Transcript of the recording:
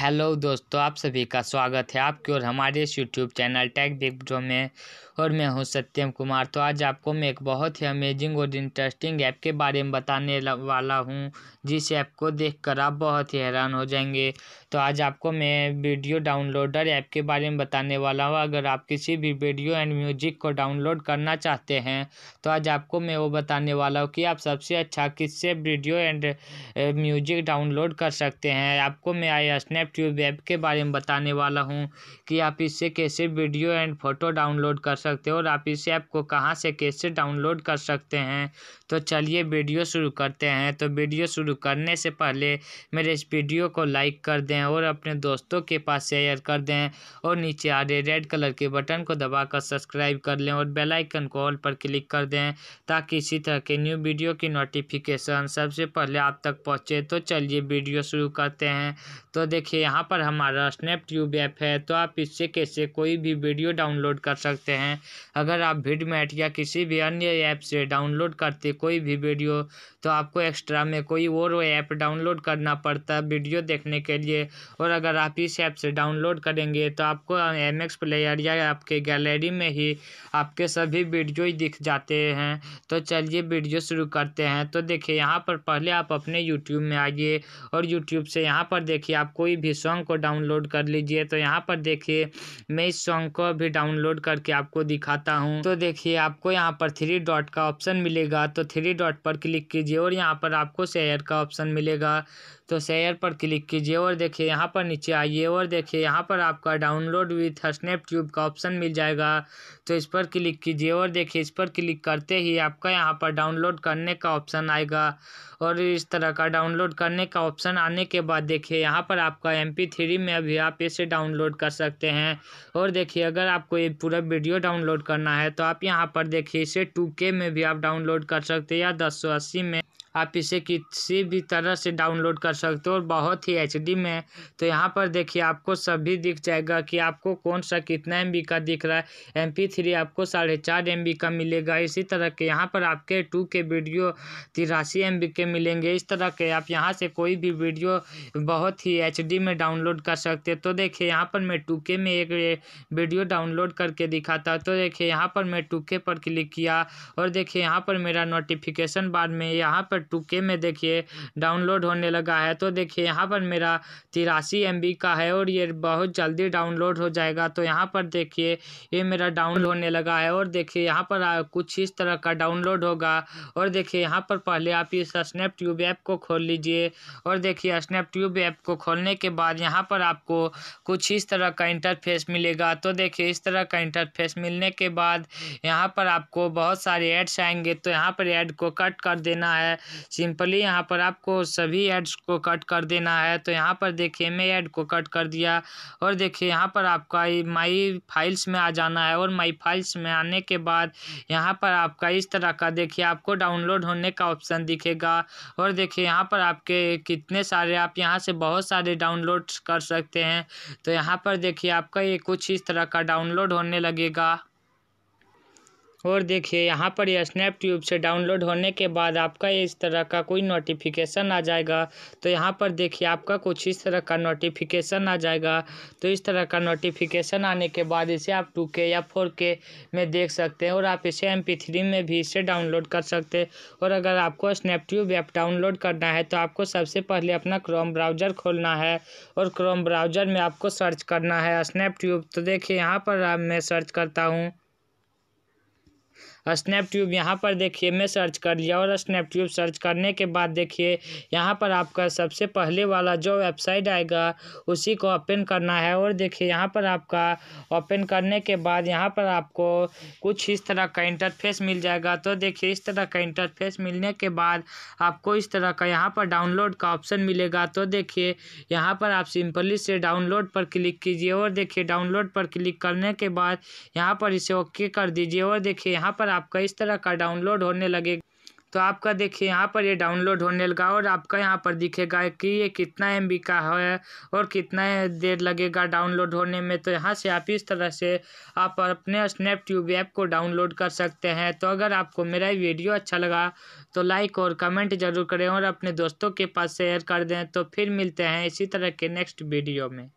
hello दोस्तों आप सभी का स्वागत है आपके और हमारे इस YouTube channel tag big bro में और मैं हूँ सत्यम कुमार तो आज आपको मैं एक बहुत ही अमेजिंग और इंटरेस्टिंग ऐप के बारे में बताने वाला हूँ जिस ऐप को देखकर आप बहुत ही हैरान हो जाएंगे तो आज आपको मैं वीडियो डाउनलोडर ऐप के बारे में बताने वाला हूँ अगर आप किसी भी वीडियो एंड म्यूजिक को डाउनलोड करना चाहते हैं तो आज आपको मैं वो बताने वाला हूँ कि आप सबसे अच्छा किससे वीडियो एंड म्यूजिक डाउनलोड कर सकते हैं आपको मैं आई स्नैपट्यूब ऐप के बारे में बताने वाला हूँ कि आप इससे कैसे वीडियो एंड फोटो डाउनलोड कर सकते सकते हैं और आप इस ऐप को कहाँ से कैसे डाउनलोड कर सकते हैं तो चलिए वीडियो शुरू करते हैं तो वीडियो शुरू करने से पहले मेरे इस वीडियो को लाइक कर दें और अपने दोस्तों के पास शेयर कर दें और नीचे आ रहे रेड कलर के बटन को दबाकर सब्सक्राइब कर लें और बेल आइकन को ऑल पर क्लिक कर दें ताकि इसी तरह के न्यू वीडियो की नोटिफिकेशन सबसे पहले आप तक पहुँचे तो चलिए वीडियो शुरू करते हैं तो देखिए यहाँ पर हमारा स्नैप ट्यूब ऐप है तो आप इससे कैसे कोई भी वीडियो डाउनलोड कर सकते हैं अगर आप भिडमेट या किसी भी अन्य ऐप से डाउनलोड करते कोई भी वीडियो तो आपको एक्स्ट्रा में कोई और ऐप डाउनलोड करना पड़ता है वीडियो देखने के लिए और अगर आप इस ऐप से डाउनलोड करेंगे तो आपको एम एक्स प्लेयर या आपके गैलरी में ही आपके सभी वीडियो ही दिख जाते हैं तो चलिए वीडियो शुरू करते हैं तो देखिए यहाँ पर पहले आप अपने यूट्यूब में आइए और यूट्यूब से यहाँ पर देखिए आप कोई भी सॉन्ग को डाउनलोड कर लीजिए तो यहाँ पर देखिए मैं इस सॉन्ग को भी डाउनलोड करके आपको दिखाता हूँ तो देखिए आपको यहाँ पर थ्री डॉट का ऑप्शन मिलेगा तो थ्री डॉट पर क्लिक कीजिए कीजिए और यहाँ पर आपको शेयर का ऑप्शन मिलेगा तो शेयर पर क्लिक कीजिए और देखिए यहाँ पर नीचे आइए और देखिए यहाँ पर आपका डाउनलोड विथ स्नैपट्यूब का ऑप्शन मिल जाएगा तो इस पर क्लिक कीजिए और देखिए इस पर क्लिक करते ही आपका यहाँ पर डाउनलोड करने का ऑप्शन आएगा और इस तरह का डाउनलोड करने का ऑप्शन आने के बाद देखिए यहाँ पर आपका एम थ्री में भी आप इसे डाउनलोड कर सकते हैं और देखिए अगर आपको ये पूरा वीडियो डाउनलोड करना है तो आप यहाँ पर देखिए इसे टू में भी आप डाउनलोड कर सकते हैं या दस में आप इसे किसी भी तरह से डाउनलोड कर सकते हो और बहुत ही एच में तो यहाँ पर देखिए आपको सभी दिख जाएगा कि आपको कौन सा कितना एम का दिख रहा है एम थ्री आपको साढ़े चार एम का मिलेगा इसी तरह के यहाँ पर आपके टू के वीडियो तिरासी एम के मिलेंगे इस तरह के आप यहाँ से कोई भी वीडियो बहुत ही एच में डाउनलोड कर सकते तो देखिए यहाँ पर मैं टू में एक वीडियो डाउनलोड करके दिखाता तो देखिए यहाँ पर मैं टू पर क्लिक किया और देखिए यहाँ पर मेरा नोटिफिकेशन बाद में यहाँ पर पर टू के में देखिए डाउनलोड होने लगा है तो देखिए यहाँ पर मेरा तिरासी एम का है और ये बहुत जल्दी डाउनलोड हो जाएगा तो यहाँ पर देखिए ये मेरा डाउनलोड होने लगा है और देखिए यहाँ पर कुछ इस तरह का डाउनलोड होगा और देखिए यहाँ पर पहले आप इस स्नैप ट्यूब ऐप को खोल लीजिए और देखिए स्नैप ट्यूब ऐप को खोलने के बाद यहाँ पर आपको कुछ इस तरह का इंटरफेस मिलेगा तो देखिए इस तरह का इंटरफेस मिलने के बाद यहाँ पर आपको बहुत सारे एड्स आएंगे तो यहाँ पर ऐड को कट कर देना है सिंपली यहाँ पर आपको सभी एड्स को कट कर देना है तो यहाँ पर देखिए मैं ऐड को कट कर दिया और देखिए यहाँ पर आपका माई फाइल्स में आ जाना है और माई फाइल्स में आने के बाद यहाँ पर आपका इस तरह का देखिए आपको डाउनलोड होने का ऑप्शन दिखेगा और देखिए यहाँ पर आपके कितने सारे आप यहाँ से बहुत सारे डाउनलोड कर सकते हैं तो यहाँ पर देखिए आपका ये कुछ इस तरह का डाउनलोड होने लगेगा और देखिए यहाँ पर यह स्नैपट्यूब से डाउनलोड होने के बाद आपका इस तरह का कोई नोटिफिकेशन आ जाएगा तो यहाँ पर देखिए आपका कुछ इस तरह का नोटिफिकेशन आ जाएगा तो इस तरह का नोटिफिकेशन आने के बाद इसे आप टू के या फोर के में देख सकते हैं और आप इसे एम पी थ्री में भी इसे डाउनलोड कर सकते हैं और अगर आपको स्नैपट्यूब ऐप डाउनलोड करना है तो आपको सबसे पहले अपना क्रोम ब्राउज़र खोलना है और क्रोम ब्राउज़र में आपको सर्च करना है स्नैपट्यूब तो देखिए यहाँ पर मैं सर्च करता हूँ स्नैपट्यूब यहाँ पर देखिए मैं सर्च कर लिया और स्नैपट्यूब सर्च करने के बाद देखिए यहाँ पर आपका सबसे पहले वाला जो वेबसाइट आएगा उसी को ओपन करना है और देखिए यहाँ पर आपका ओपन करने के बाद यहाँ पर आपको कुछ इस तरह का इंटरफेस मिल जाएगा तो देखिए इस तरह का इंटरफेस मिलने के बाद आपको इस तरह का यहाँ पर डाउनलोड का ऑप्शन मिलेगा तो देखिए यहाँ पर आप सिंपली से डाउनलोड पर क्लिक कीजिए और देखिए डाउनलोड पर क्लिक करने के बाद यहाँ पर इसे ओके कर दीजिए और देखिए यहाँ पर आपका इस तरह का डाउनलोड होने लगेगा तो आपका देखिए यहाँ पर ये डाउनलोड होने लगा और आपका यहाँ पर दिखेगा कि ये कितना एम का है और कितना देर लगेगा डाउनलोड होने में तो यहाँ से आप इस तरह से आप अपने स्नैपट्यूब ऐप को डाउनलोड कर सकते हैं तो अगर आपको मेरा वीडियो अच्छा लगा तो लाइक और कमेंट जरूर करें और अपने दोस्तों के पास शेयर कर दें तो फिर मिलते हैं इसी तरह के नेक्स्ट वीडियो में